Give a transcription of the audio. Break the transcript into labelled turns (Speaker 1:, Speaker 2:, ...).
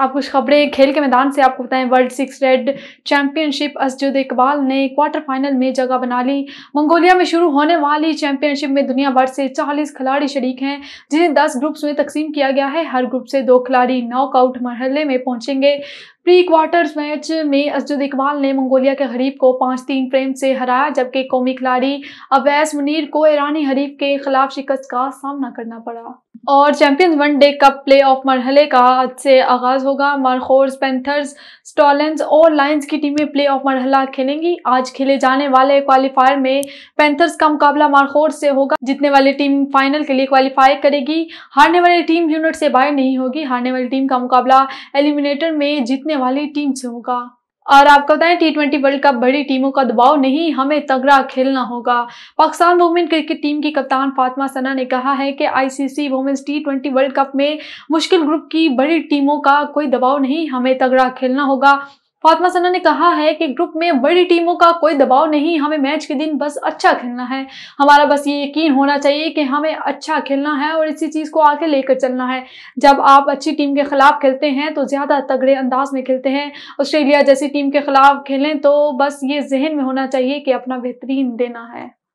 Speaker 1: आप कुछ खबरें खेल के मैदान से आपको बताएं world six red championship Asjad Iqbal ने क्वार्टर फाइनल में जगह बना ली मंगोलिया में शुरू होने वाली चैंपियनशिप में दुनिया भर से 40 खिलाड़ी शरीक हैं जिन्हें 10 ग्रुप्स में तकसीम किया गया है हर ग्रुप से दो खिलाड़ी नॉकआउट मरहल्ले में पहुंचेंगे प्री क्वार्टर मैच में असजुद इकबाल ने मंगोलिया के हरीफ को पाँच तीन फ्रेम से हराया जबकि कौमी खिलाड़ी अवैस मुनीर को ईरानी हरीफ के खिलाफ शिकस्त का सामना करना पड़ा और champions one day cup play off मरहले का आज से आगाज होगा मारखोर्स पेंथर्स स्टॉलेंस और लाइन्स की टीमें प्ले ऑफ मरहला खेलेंगी आज खेले जाने वाले क्वालिफायर में पेंथर्स का मुकाबला मारखोर्स से होगा जीतने वाली टीम फाइनल के लिए क्वालिफाई करेगी हारने वाली टीम यूनिट से बाहर नहीं होगी हारने वाली टीम का मुकाबला एलिमिनेटर में जीतने जीतने वाली टीम से होगा और आपको बताएं टी ट्वेंटी वर्ल्ड कप बड़ी टीमों का दबाव नहीं हमें तगड़ा खेलना होगा पाकिस्तान वुमेन क्रिकेट टीम की कप्तान फातिमा सना ने कहा है कि ICC women's T twenty world cup में मुश्किल ग्रुप की बड़ी टीमों का कोई दबाव नहीं हमें तगड़ा खेलना होगा फातिमा सना ने कहा है कि ग्रुप में बड़ी टीमों का कोई दबाव नहीं हमें मैच के दिन बस अच्छा खेलना है हमारा बस ये यकीन होना चाहिए कि हमें अच्छा खेलना है और इसी चीज़ को आगे लेकर चलना है जब आप अच्छी टीम के खिलाफ खेलते हैं तो ज़्यादा तगड़े अंदाज में खेलते हैं ऑस्ट्रेलिया जैसी टीम के खिलाफ खेलें तो बस ये जहन में होना चाहिए कि अपना बेहतरीन देना है